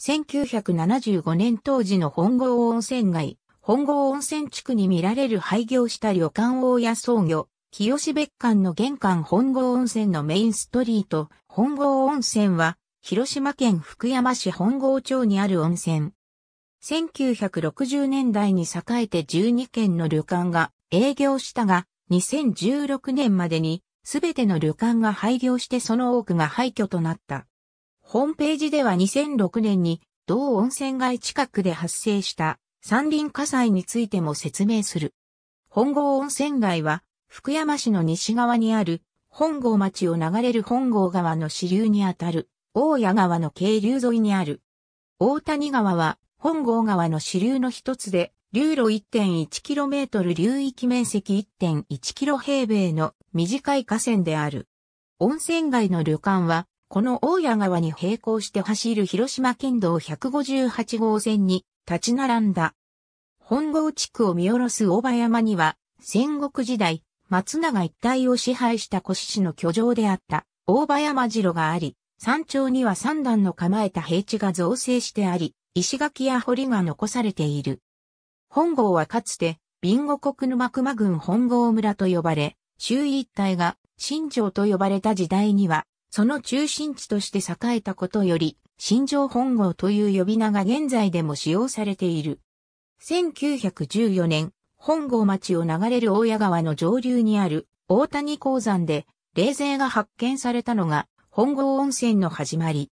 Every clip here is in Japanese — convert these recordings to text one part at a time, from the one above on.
1975年当時の本郷温泉街、本郷温泉地区に見られる廃業した旅館大屋創業、清志別館の玄関本郷温泉のメインストリート、本郷温泉は、広島県福山市本郷町にある温泉。1960年代に栄えて12軒の旅館が営業したが、2016年までにすべての旅館が廃業してその多くが廃墟となった。ホームページでは2006年に同温泉街近くで発生した山林火災についても説明する。本郷温泉街は福山市の西側にある本郷町を流れる本郷川の支流にあたる大谷川の渓流沿いにある。大谷川は本郷川の支流の一つで流路 1.1km 流域面積 1.1km 平米の短い河川である。温泉街の旅館はこの大谷川に並行して走る広島県道158号線に立ち並んだ。本郷地区を見下ろす大場山には、戦国時代、松永一帯を支配した越市の居城であった大場山城があり、山頂には三段の構えた平地が造成してあり、石垣や堀が残されている。本郷はかつて、ビンゴ国沼熊郡本郷村と呼ばれ、周囲一帯が新城と呼ばれた時代には、その中心地として栄えたことより、新城本郷という呼び名が現在でも使用されている。1914年、本郷町を流れる大谷川の上流にある大谷鉱山で、冷勢が発見されたのが、本郷温泉の始まり。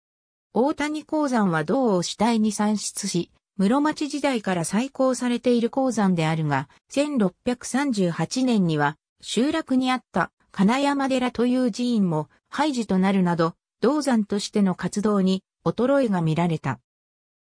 大谷鉱山は銅を主体に産出し、室町時代から再興されている鉱山であるが、1638年には、集落にあった金山寺という寺院も廃寺となるなど、銅山としての活動に衰えが見られた。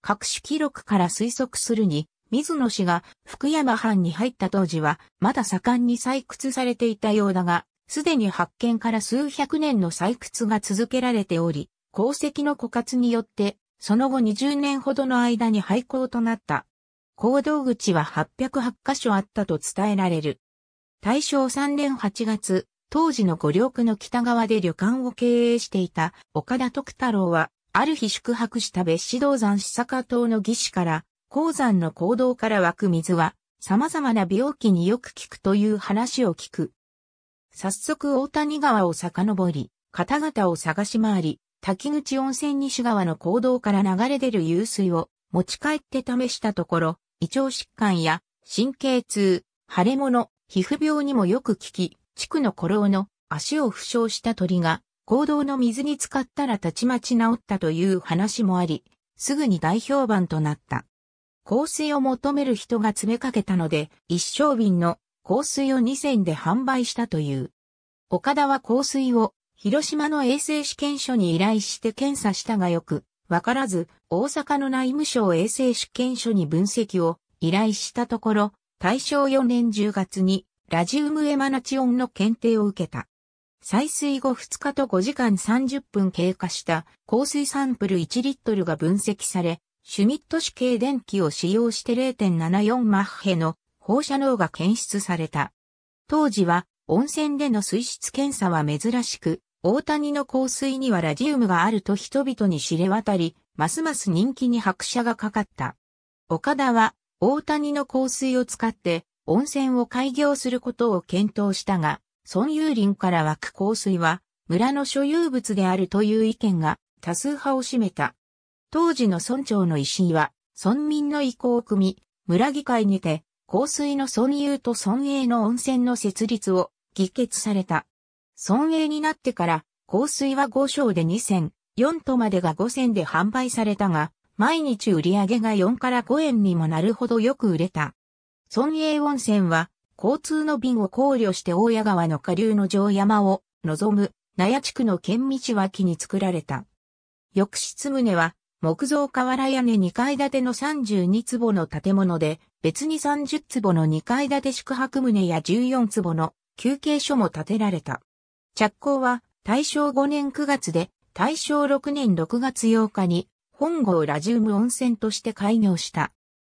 各種記録から推測するに、水野氏が福山藩に入った当時は、まだ盛んに採掘されていたようだが、すでに発見から数百年の採掘が続けられており、鉱石の枯渇によって、その後20年ほどの間に廃校となった。行動口は808箇所あったと伝えられる。大正3年8月、当時の五稜区の北側で旅館を経営していた岡田徳太郎は、ある日宿泊した別子銅山久坂島の義士から、鉱山の坑道から湧く水は、様々な病気によく効くという話を聞く。早速大谷川を遡り、方々を探し回り、滝口温泉西川の坑道から流れ出る湧水を持ち帰って試したところ、胃腸疾患や神経痛、腫れ物、皮膚病にもよく効き、地区の古老の足を負傷した鳥が、行動の水に浸かったらたちまち治ったという話もあり、すぐに大評判となった。香水を求める人が詰めかけたので、一升瓶の香水を2銭で販売したという。岡田は香水を広島の衛生試験所に依頼して検査したがよく、わからず、大阪の内務省衛生試験所に分析を依頼したところ、大正4年10月にラジウムエマナチオンの検定を受けた。採水後2日と5時間30分経過した香水サンプル1リットルが分析され、シュミット式系電気を使用して0.74マッヘの放射能が検出された。当時は温泉での水質検査は珍しく、大谷の香水にはラジウムがあると人々に知れ渡り、ますます人気に拍車がかかった。岡田は大谷の香水を使って温泉を開業することを検討したが、村遊林から湧く香水は村の所有物であるという意見が多数派を占めた。当時の村長の石井は、村民の意向を組み、村議会にて、香水の村有と村営の温泉の設立を議決された。村営になってから、香水は5章で2銭、4とまでが5銭で販売されたが、毎日売り上げが4から5円にもなるほどよく売れた。村営温泉は、交通の便を考慮して大谷川の下流の城山を望む、納屋地区の県道脇に作られた。浴室棟は、木造瓦屋根2階建ての32坪の建物で、別に30坪の2階建て宿泊棟や14坪の休憩所も建てられた。着工は大正5年9月で、大正6年6月8日に本郷ラジウム温泉として開業した。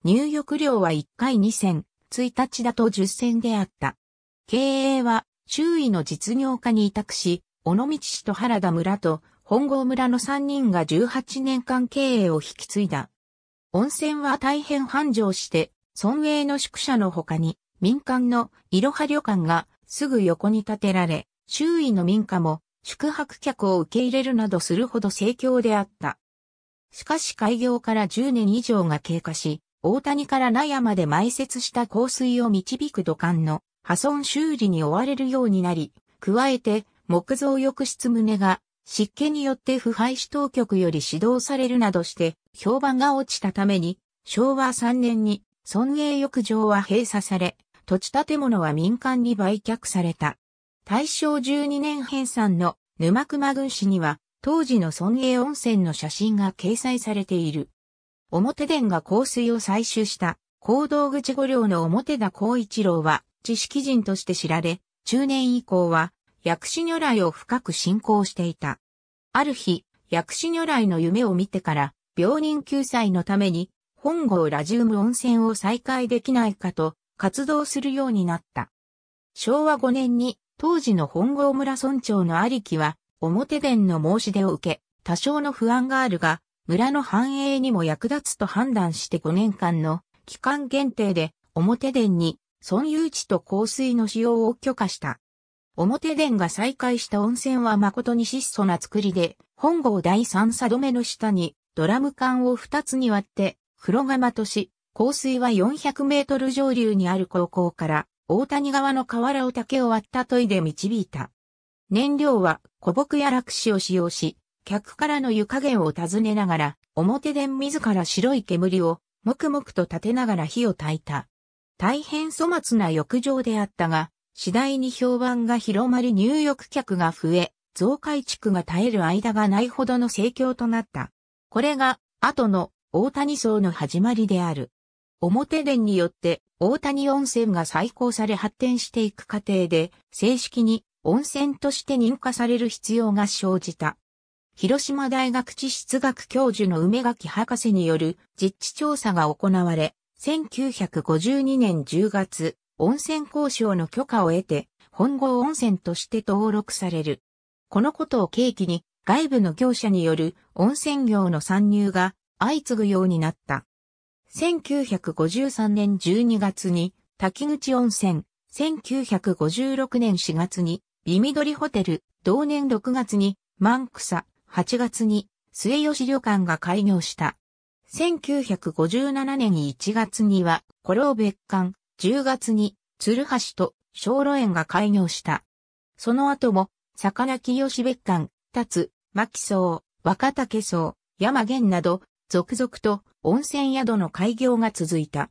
入浴料は1回2銭、1日だと10銭であった。経営は周囲の実業家に委託し、尾道市と原田村と本郷村の3人が18年間経営を引き継いだ。温泉は大変繁盛して、村営の宿舎の他に民間のいろは旅館がすぐ横に建てられ、周囲の民家も宿泊客を受け入れるなどするほど盛況であった。しかし開業から10年以上が経過し、大谷から納屋まで埋設した香水を導く土管の破損修理に追われるようになり、加えて木造浴室棟が湿気によって腐敗し当局より指導されるなどして評判が落ちたために昭和3年に村営浴場は閉鎖され、土地建物は民間に売却された。大正12年編纂の沼熊郡市には当時の村営温泉の写真が掲載されている。表殿が香水を採取した行動口五両の表田光一郎は知識人として知られ、中年以降は薬師如来を深く信仰していた。ある日、薬師如来の夢を見てから病人救済のために本郷ラジウム温泉を再開できないかと活動するようになった。昭和5年に当時の本郷村村長の有木は表殿の申し出を受け、多少の不安があるが、村の繁栄にも役立つと判断して5年間の期間限定で表殿に村有地と香水の使用を許可した。表殿が再開した温泉は誠に質素な作りで、本郷第三佐止めの下にドラム缶を2つに割って黒釜とし、香水は400メートル上流にある高校から大谷川の河原を竹を割ったといで導いた。燃料は古木や落紙を使用し、客からの湯加減を尋ねながら、表殿自ら白い煙を、もくもくと立てながら火を焚いた。大変粗末な浴場であったが、次第に評判が広まり入浴客が増え、増改築が絶える間がないほどの盛況となった。これが、後の大谷層の始まりである。表殿によって大谷温泉が再興され発展していく過程で、正式に温泉として認可される必要が生じた。広島大学地質学教授の梅垣博士による実地調査が行われ、1952年10月、温泉交渉の許可を得て、本郷温泉として登録される。このことを契機に、外部の業者による温泉業の参入が相次ぐようになった。1953年12月に、滝口温泉、1956年4月に、美緑ホテル、同年6月に、ク草、8月に末吉旅館が開業した。1957年1月には、古老別館、10月に、鶴橋と、小路園が開業した。その後も、魚木吉別館、立つ、牧草、若竹草、山源など、続々と温泉宿の開業が続いた。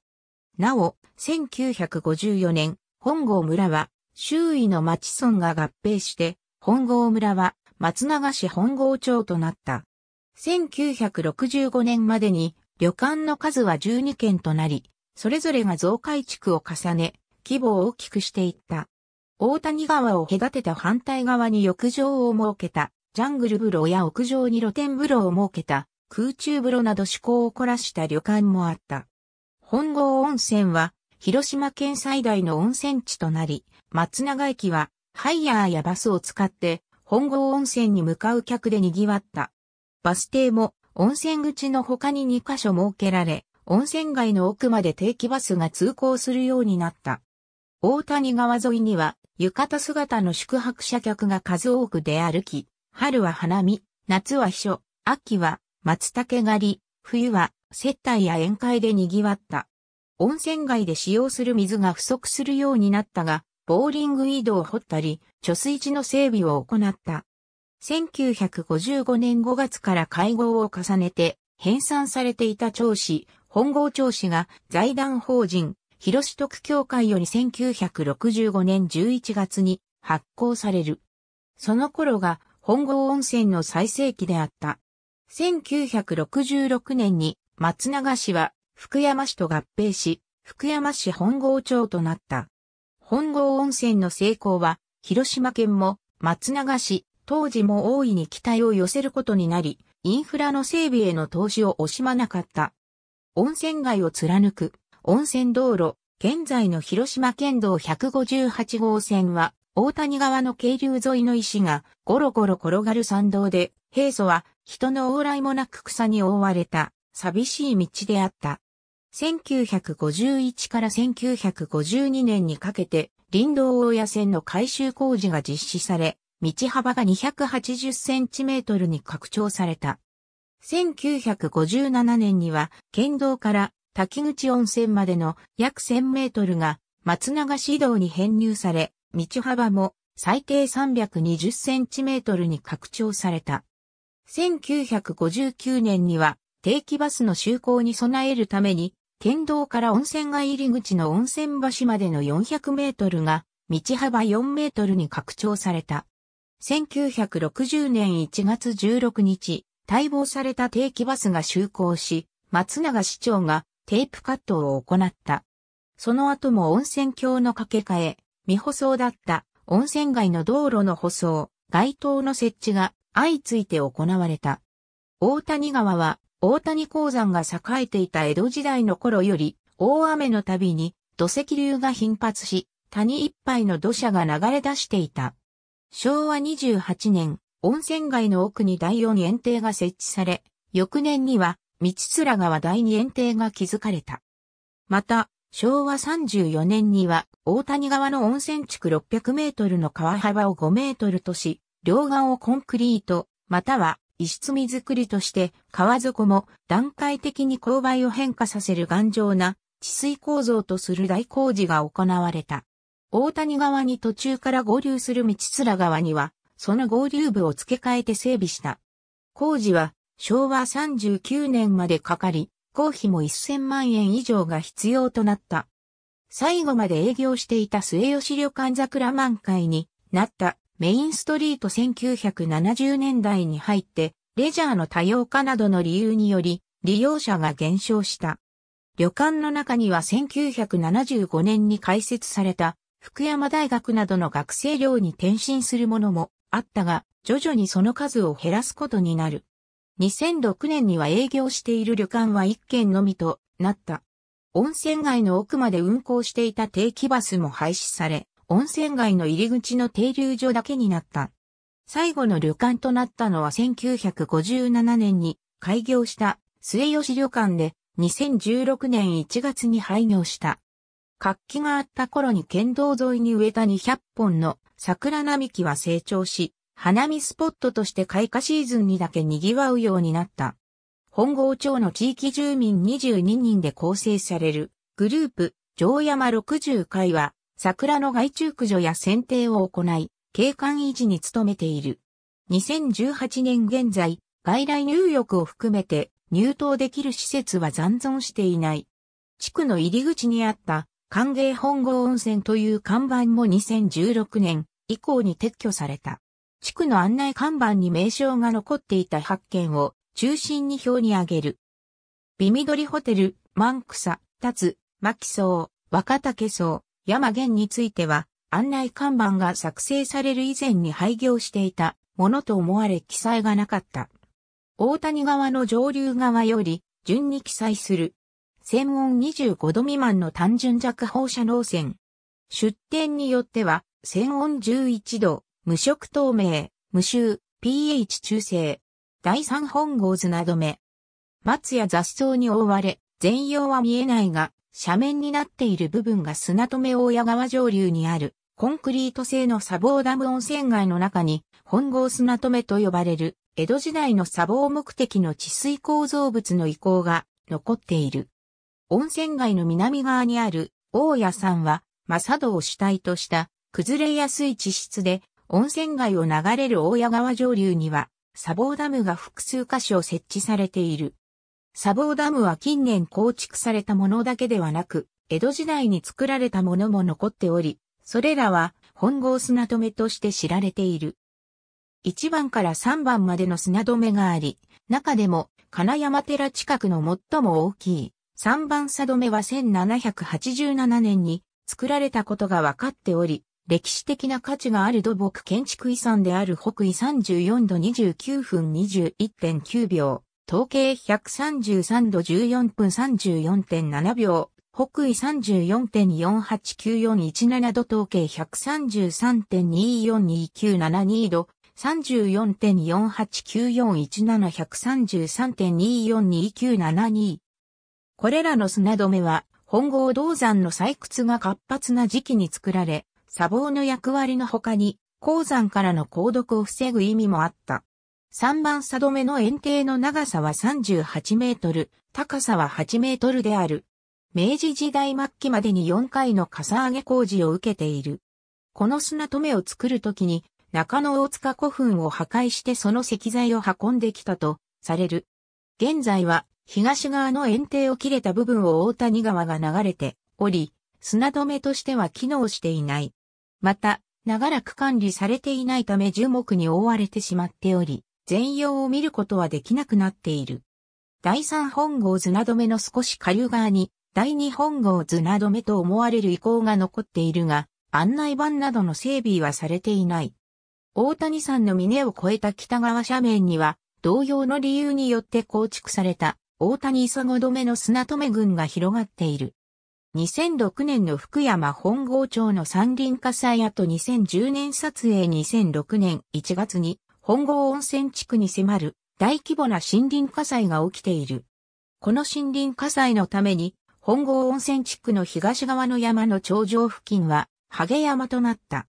なお、1954年、本郷村は、周囲の町村が合併して、本郷村は松永市本郷町となった。1965年までに旅館の数は12件となり、それぞれが増改築を重ね、規模を大きくしていった。大谷川を隔てた反対側に浴場を設けた、ジャングル風呂や屋上に露天風呂を設けた、空中風呂など趣向を凝らした旅館もあった。本郷温泉は、広島県最大の温泉地となり、松永駅は、ハイヤーやバスを使って本郷温泉に向かう客で賑わった。バス停も温泉口の他に2カ所設けられ、温泉街の奥まで定期バスが通行するようになった。大谷川沿いには浴衣姿の宿泊者客が数多く出歩き、春は花見、夏は秘書、秋は松茸狩り、冬は接待や宴会で賑わった。温泉街で使用する水が不足するようになったが、ボーリング井戸を掘ったり、貯水池の整備を行った。1955年5月から会合を重ねて、編纂されていた調子、本郷調子が財団法人、広市徳協会より1965年11月に発行される。その頃が本郷温泉の最盛期であった。1966年に松永市は福山市と合併し、福山市本郷町となった。本郷温泉の成功は、広島県も松永市、当時も大いに期待を寄せることになり、インフラの整備への投資を惜しまなかった。温泉街を貫く温泉道路、現在の広島県道158号線は、大谷川の渓流沿いの石がゴロゴロ転がる山道で、平素は人の往来もなく草に覆われた寂しい道であった。1951から1952年にかけて、林道大谷線の改修工事が実施され、道幅が280センチメートルに拡張された。1957年には、県道から滝口温泉までの約1000メートルが松永市道に編入され、道幅も最低320センチメートルに拡張された。1959年には定期バスの就航に備えるために県道から温泉街入り口の温泉橋までの400メートルが、道幅4メートルに拡張された。1960年1月16日、待望された定期バスが就航し、松永市長がテープカットを行った。その後も温泉橋の掛け替え、未舗装だった温泉街の道路の舗装、街灯の設置が相次いで行われた。大谷川は大谷鉱山が栄えていた江戸時代の頃より、大雨のたびに土石流が頻発し、谷いっぱいの土砂が流れ出していた。昭和28年、温泉街の奥に第4園庭が設置され、翌年には、道面川第2園庭が築かれた。また、昭和34年には、大谷川の温泉地区600メートルの川幅を5メートルとし、両岸をコンクリート、または石積み作りとして川底も段階的に勾配を変化させる頑丈な治水構造とする大工事が行われた。大谷川に途中から合流する道面川には、その合流部を付け替えて整備した。工事は昭和39年までかかり、工費も1000万円以上が必要となった。最後まで営業していた末吉旅館桜満開になったメインストリート1970年代に入って、レジャーの多様化などの理由により、利用者が減少した。旅館の中には1975年に開設された福山大学などの学生寮に転身するものもあったが、徐々にその数を減らすことになる。2006年には営業している旅館は1軒のみとなった。温泉街の奥まで運行していた定期バスも廃止され、温泉街の入り口の停留所だけになった。最後の旅館となったのは1957年に開業した末吉旅館で2016年1月に廃業した。活気があった頃に県道沿いに植えた200本の桜並木は成長し、花見スポットとして開花シーズンにだけ賑わうようになった。本郷町の地域住民22人で構成されるグループ、城山60会は桜の害虫駆除や剪定を行い、景観維持に努めている。2018年現在、外来入浴を含めて入湯できる施設は残存していない。地区の入り口にあった歓迎本郷温泉という看板も2016年以降に撤去された。地区の案内看板に名称が残っていた発見を中心に表に挙げる。美緑ホテル、マンクサ、タツ、マキソウ、若竹荘、山源については、案内看板が作成される以前に廃業していたものと思われ記載がなかった。大谷川の上流側より順に記載する。専門25度未満の単純弱放射能線。出典によっては、専温11度、無色透明、無臭、pH 中性、第三本合図などめ。松や雑草に覆われ、全容は見えないが、斜面になっている部分が砂止め大谷川上流にあるコンクリート製の砂防ダム温泉街の中に本郷砂止めと呼ばれる江戸時代の砂防目的の治水構造物の遺構が残っている。温泉街の南側にある大谷山は、正道を主体とした崩れやすい地質で、温泉街を流れる大谷川上流には、砂防ダムが複数箇所設置されている。砂防ダムは近年構築されたものだけではなく、江戸時代に作られたものも残っており、それらは本郷砂止めとして知られている。1番から3番までの砂止めがあり、中でも金山寺近くの最も大きい3番砂止めは1787年に作られたことが分かっており、歴史的な価値がある土木建築遺産である北緯34度29分21.9秒、統計133度14分34.7秒、北緯3 4 4 8 9 4 1 7度統計133.242972度、34.489417133.242972。これらの砂止めは、本郷銅山の採掘が活発な時期に作られ、砂防の役割の他に、鉱山からの鉱毒を防ぐ意味もあった。3番差止めの円形の長さは38メートル、高さは8メートルである。明治時代末期までに4回の傘上げ工事を受けている。この砂止めを作るときに、中野大塚古墳を破壊してその石材を運んできたと、される。現在は、東側の円庭を切れた部分を大谷川が流れており、砂止めとしては機能していない。また、長らく管理されていないため樹木に覆われてしまっており、全容を見ることはできなくなっている。第三本郷綱止めの少し下流側に、第二本郷綱止めと思われる遺構が残っているが、案内板などの整備はされていない。大谷山の峰を越えた北側斜面には、同様の理由によって構築された、大谷磯子止めの砂止め群が広がっている。2006年の福山本郷町の山林火災跡2010年撮影2006年1月に本郷温泉地区に迫る大規模な森林火災が起きている。この森林火災のために、本郷温泉地区の東側の山の頂上付近は、ハゲ山となった。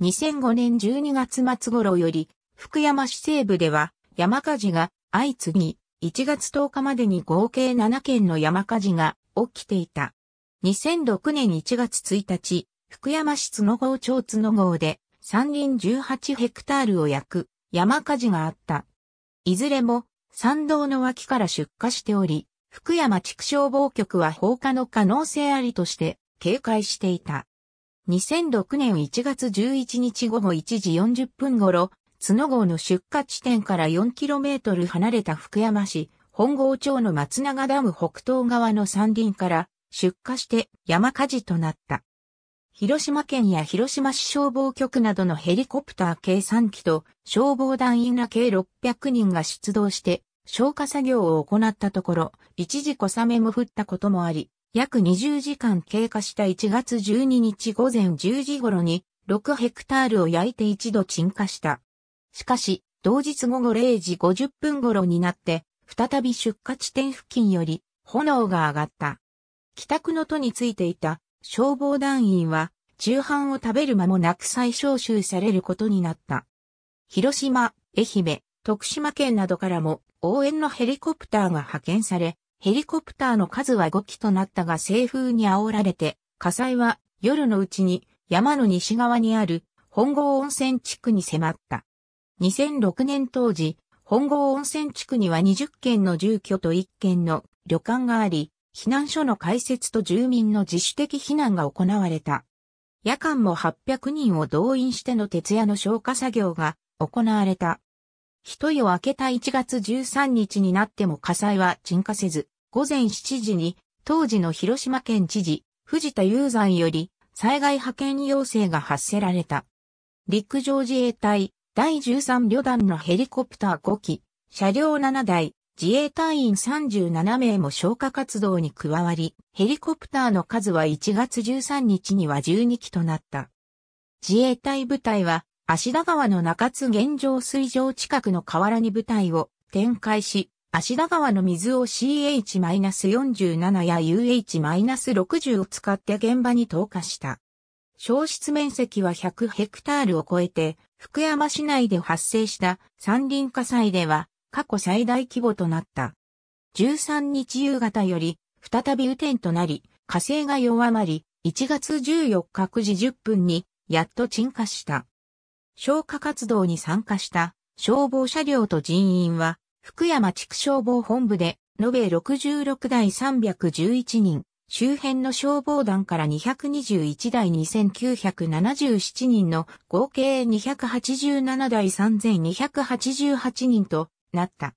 2005年12月末頃より、福山市西部では山火事が相次ぎ、1月10日までに合計7件の山火事が起きていた。2006年1月1日、福山市角郷町角郷で山林18ヘクタールを焼く山火事があった。いずれも、山道の脇から出火しており、福山畜消防局は放火の可能性ありとして警戒していた。2006年1月11日午後1時40分頃、角郷の出火地点から 4km 離れた福山市、本郷町の松永ダム北東側の山林から出火して山火事となった。広島県や広島市消防局などのヘリコプター計3機と消防団員ら計600人が出動して消火作業を行ったところ、一時小雨も降ったこともあり、約20時間経過した1月12日午前10時頃に6ヘクタールを焼いて一度沈下した。しかし、同日午後0時50分頃になって、再び出火地点付近より炎が上がった。帰宅の都についていた消防団員は、中飯を食べる間もなく再招集されることになった。広島、愛媛、徳島県などからも応援のヘリコプターが派遣され、ヘリコプターの数は5機となったが西風に煽られて、火災は夜のうちに山の西側にある本郷温泉地区に迫った。2006年当時、本郷温泉地区には20軒の住居と1軒の旅館があり、避難所の開設と住民の自主的避難が行われた。夜間も800人を動員しての徹夜の消火作業が行われた。一夜明けた1月13日になっても火災は鎮火せず、午前7時に当時の広島県知事、藤田雄山より災害派遣要請が発せられた。陸上自衛隊第13旅団のヘリコプター5機、車両7台、自衛隊員37名も消火活動に加わり、ヘリコプターの数は1月13日には12機となった。自衛隊部隊は、芦田川の中津現状水上近くの河原に部隊を展開し、芦田川の水を CH-47 や UH-60 を使って現場に投下した。消失面積は100ヘクタールを超えて、福山市内で発生した山林火災では、過去最大規模となった。13日夕方より、再び雨天となり、火星が弱まり、1月14日9時10分に、やっと沈下した。消火活動に参加した消防車両と人員は、福山地区消防本部で、延べ66台311人、周辺の消防団から221台2977人の合計287台3288人となった。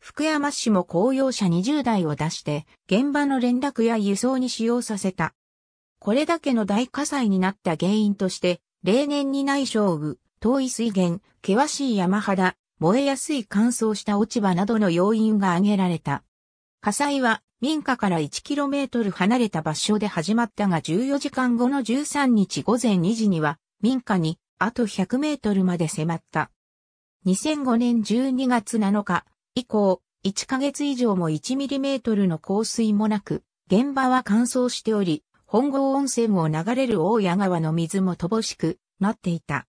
福山市も公用車20台を出して、現場の連絡や輸送に使用させた。これだけの大火災になった原因として、例年にない勝負、遠い水源、険しい山肌、燃えやすい乾燥した落ち葉などの要因が挙げられた。火災は民家から 1km 離れた場所で始まったが14時間後の13日午前2時には民家にあと 100m まで迫った。2005年12月7日以降、1ヶ月以上も1ミリメートルの降水もなく、現場は乾燥しており、本郷温泉を流れる大谷川の水も乏しくなっていた。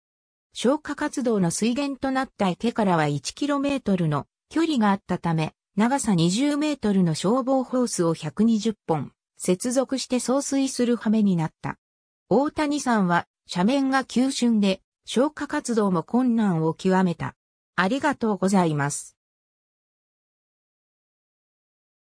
消火活動の水源となった池からは1トルの距離があったため、長さ2 0ルの消防ホースを120本接続して送水する羽目になった。大谷さんは斜面が急峻で消火活動も困難を極めた。ありがとうございます。